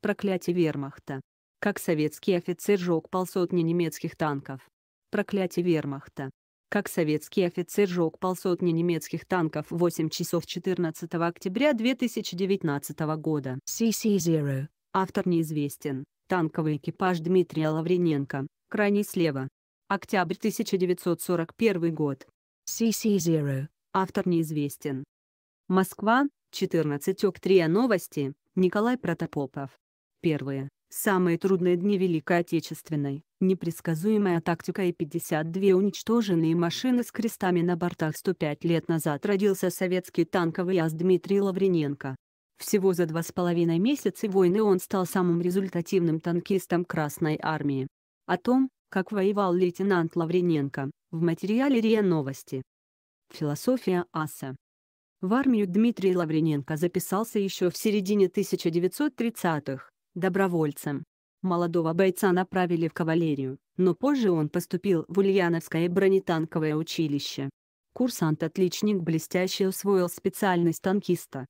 Проклятие вермахта. Как советский офицер жег полсотни немецких танков. Проклятие вермахта. Как советский офицер жег полсотни немецких танков 8 часов 14 октября 2019 года. CC0. Автор неизвестен. Танковый экипаж Дмитрия Лаврененко. Крайне слева. Октябрь 1941 год. CC0. Автор неизвестен. Москва, 14 октября. Новости, Николай Протопопов. Первые, самые трудные дни Великой Отечественной, непредсказуемая тактика и 52 уничтоженные машины с крестами на бортах 105 лет назад родился советский танковый ас Дмитрий Лаврененко. Всего за два с половиной месяца войны он стал самым результативным танкистом Красной Армии. О том, как воевал лейтенант Лаврененко, в материале РИА Новости. Философия аса в армию Дмитрий Лаврененко записался еще в середине 1930-х добровольцем. Молодого бойца направили в кавалерию, но позже он поступил в Ульяновское бронетанковое училище. Курсант-отличник блестяще усвоил специальность танкиста.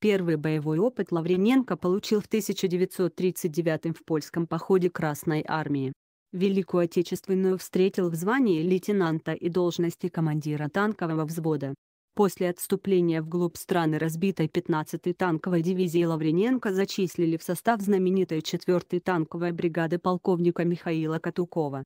Первый боевой опыт Лаврененко получил в 1939 в польском походе Красной армии. Великую Отечественную встретил в звании лейтенанта и должности командира танкового взвода. После отступления вглубь страны разбитой 15-й танковой дивизии Лаврененко зачислили в состав знаменитой 4-й танковой бригады полковника Михаила Катукова.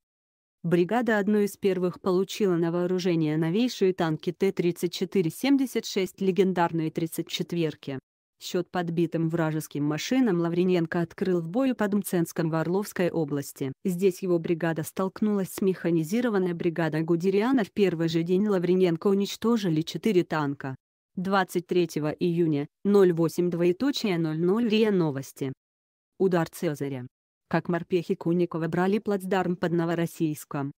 Бригада одной из первых получила на вооружение новейшие танки Т-34-76 легендарные 34-ки. Счет подбитым вражеским машинам Лавриненко открыл в бою под Мценском в Орловской области. Здесь его бригада столкнулась с механизированной бригадой Гудериана в первый же день Лавриненко уничтожили 4 танка. 23 июня, 08.00 РИА Новости. Удар Цезаря. Как морпехи Куникова брали плацдарм под Новороссийском,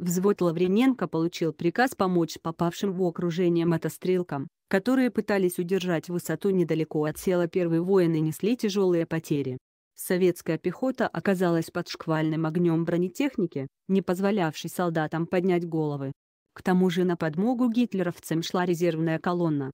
Взвод Лаврененко получил приказ помочь попавшим в окружение мотострелкам, которые пытались удержать высоту недалеко от села первые воины несли тяжелые потери. Советская пехота оказалась под шквальным огнем бронетехники, не позволявшей солдатам поднять головы. К тому же на подмогу гитлеровцам шла резервная колонна.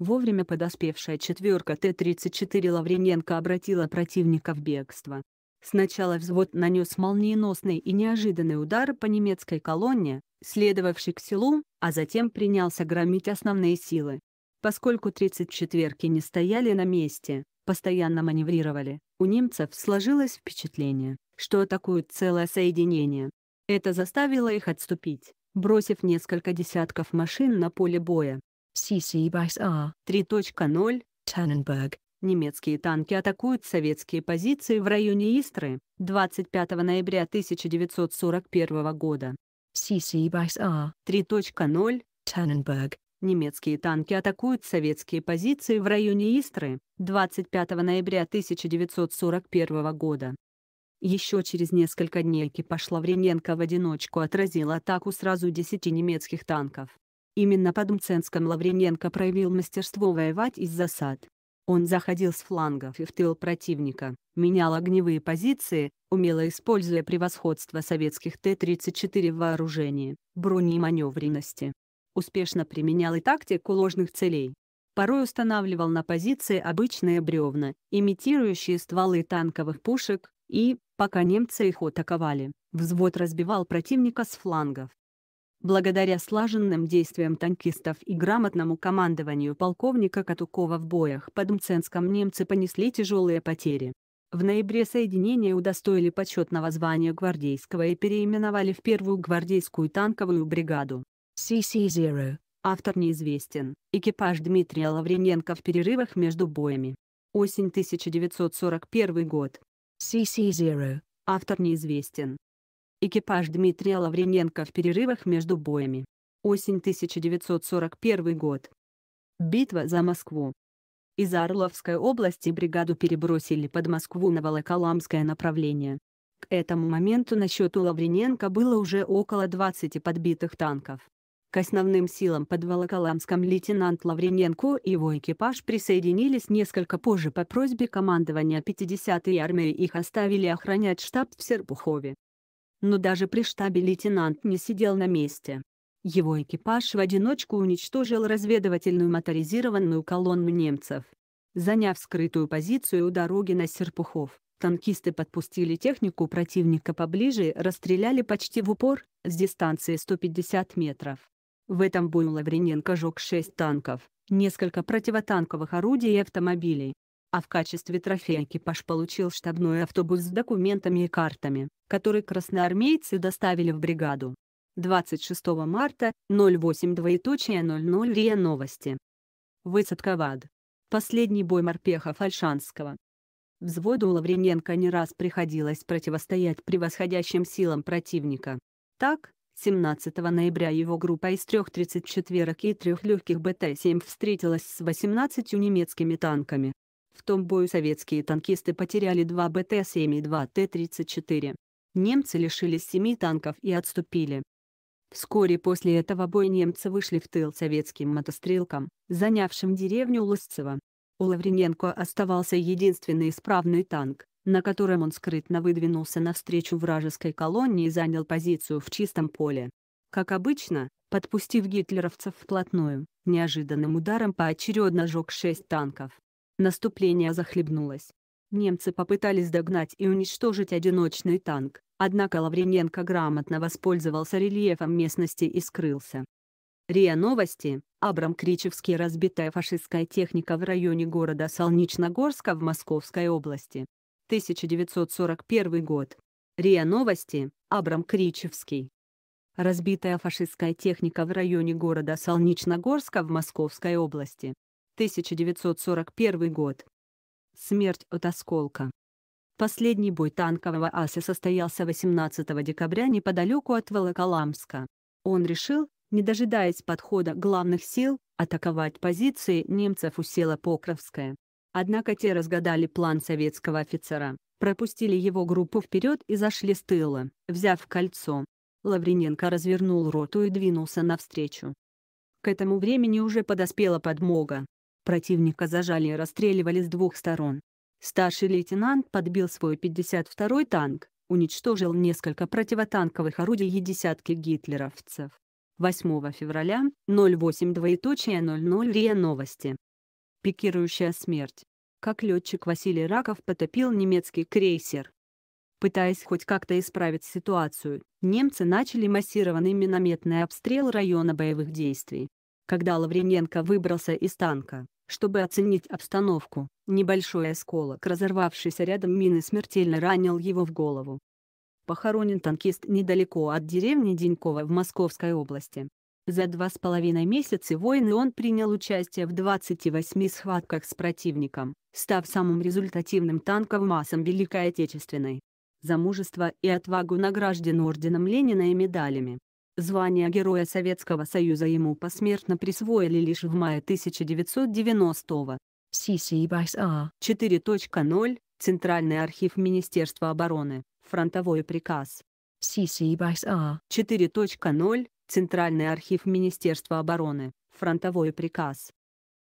Вовремя подоспевшая четверка Т-34 Лаврененко обратила противника в бегство. Сначала взвод нанес молниеносный и неожиданный удар по немецкой колонне, следовавшей к селу, а затем принялся громить основные силы. Поскольку 34-ки не стояли на месте, постоянно маневрировали, у немцев сложилось впечатление, что атакуют целое соединение. Это заставило их отступить, бросив несколько десятков машин на поле боя. CC 3.0 Tannenberg Немецкие танки атакуют советские позиции в районе Истры 25 ноября 1941 года. CC Vice 3.0 Tannenberg. Немецкие танки атакуют советские позиции в районе Истры 25 ноября 1941 года. Еще через несколько дней экипаж Лаврененко в одиночку отразил атаку сразу 10 немецких танков. Именно под Мценском Лаврененко проявил мастерство воевать из засад. Он заходил с флангов и в тыл противника, менял огневые позиции, умело используя превосходство советских Т-34 в вооружении, броне и маневренности. Успешно применял и тактику ложных целей. Порой устанавливал на позиции обычные бревна, имитирующие стволы танковых пушек, и, пока немцы их атаковали, взвод разбивал противника с флангов. Благодаря слаженным действиям танкистов и грамотному командованию полковника Катукова в боях под Мценском немцы понесли тяжелые потери. В ноябре соединение удостоили почетного звания гвардейского и переименовали в первую гвардейскую танковую бригаду. CC-0. Автор неизвестен. Экипаж Дмитрия Лаврененко в перерывах между боями. Осень 1941 год. CC-0. Автор неизвестен. Экипаж Дмитрия Лаврененко в перерывах между боями. Осень 1941 год. Битва за Москву. Из Орловской области бригаду перебросили под Москву на Волоколамское направление. К этому моменту на счету Лаврененко было уже около 20 подбитых танков. К основным силам под Волоколамском лейтенант Лаврененко и его экипаж присоединились несколько позже по просьбе командования 50-й армии их оставили охранять штаб в Серпухове но даже при штабе лейтенант не сидел на месте. Его экипаж в одиночку уничтожил разведывательную моторизированную колонну немцев. Заняв скрытую позицию у дороги на Серпухов, танкисты подпустили технику противника поближе и расстреляли почти в упор, с дистанции 150 метров. В этом бою Лаврененко жег 6 танков, несколько противотанковых орудий и автомобилей а в качестве трофея экипаж получил штабной автобус с документами и картами, которые красноармейцы доставили в бригаду. 26 марта, 08.00 РИА Новости. Высадка ВАД. Последний бой морпеха Фальшанского. Взводу Лаврененко не раз приходилось противостоять превосходящим силам противника. Так, 17 ноября его группа из трех 34 и трех легких БТ-7 встретилась с 18 немецкими танками, в том бою советские танкисты потеряли два БТ-7 и два Т-34. Немцы лишились семи танков и отступили. Вскоре после этого боя немцы вышли в тыл советским мотострелкам, занявшим деревню Лосцево. У Лаврененко оставался единственный исправный танк, на котором он скрытно выдвинулся навстречу вражеской колонне и занял позицию в чистом поле. Как обычно, подпустив гитлеровцев вплотную, неожиданным ударом поочередно сжег шесть танков. Наступление захлебнулось. Немцы попытались догнать и уничтожить одиночный танк, однако Лаврененко грамотно воспользовался рельефом местности и скрылся. РИА Новости, Абрам Кричевский разбитая фашистская техника в районе города Солнечногорска в Московской области. 1941 год. РИА Новости, Абрам Кричевский. Разбитая фашистская техника в районе города Солнечногорска в Московской области. 1941 год. Смерть от осколка. Последний бой танкового аса состоялся 18 декабря неподалеку от Волоколамска. Он решил, не дожидаясь подхода главных сил, атаковать позиции немцев у села Покровское. Однако те разгадали план советского офицера, пропустили его группу вперед и зашли с тыла, взяв в кольцо. Лаврененко развернул роту и двинулся навстречу. К этому времени уже подоспела подмога, Противника зажали и расстреливали с двух сторон. Старший лейтенант подбил свой 52-й танк, уничтожил несколько противотанковых орудий и десятки гитлеровцев. 8 февраля, 08 двоеточие РИА Новости. Пикирующая смерть. Как летчик Василий Раков потопил немецкий крейсер. Пытаясь хоть как-то исправить ситуацию, немцы начали массированный минометный обстрел района боевых действий когда Лаврененко выбрался из танка, чтобы оценить обстановку, небольшой осколок разорвавшийся рядом мины смертельно ранил его в голову. Похоронен танкист недалеко от деревни Денькова в Московской области. За два с половиной месяца войны он принял участие в 28 схватках с противником, став самым результативным танковым асом Великой Отечественной. За мужество и отвагу награжден орденом Ленина и медалями. Звание Героя Советского Союза ему посмертно присвоили лишь в мае 1990-го. CC-A 4.0, Центральный архив Министерства обороны, фронтовой приказ. CC-A 4.0, а. Центральный архив Министерства обороны, фронтовой приказ.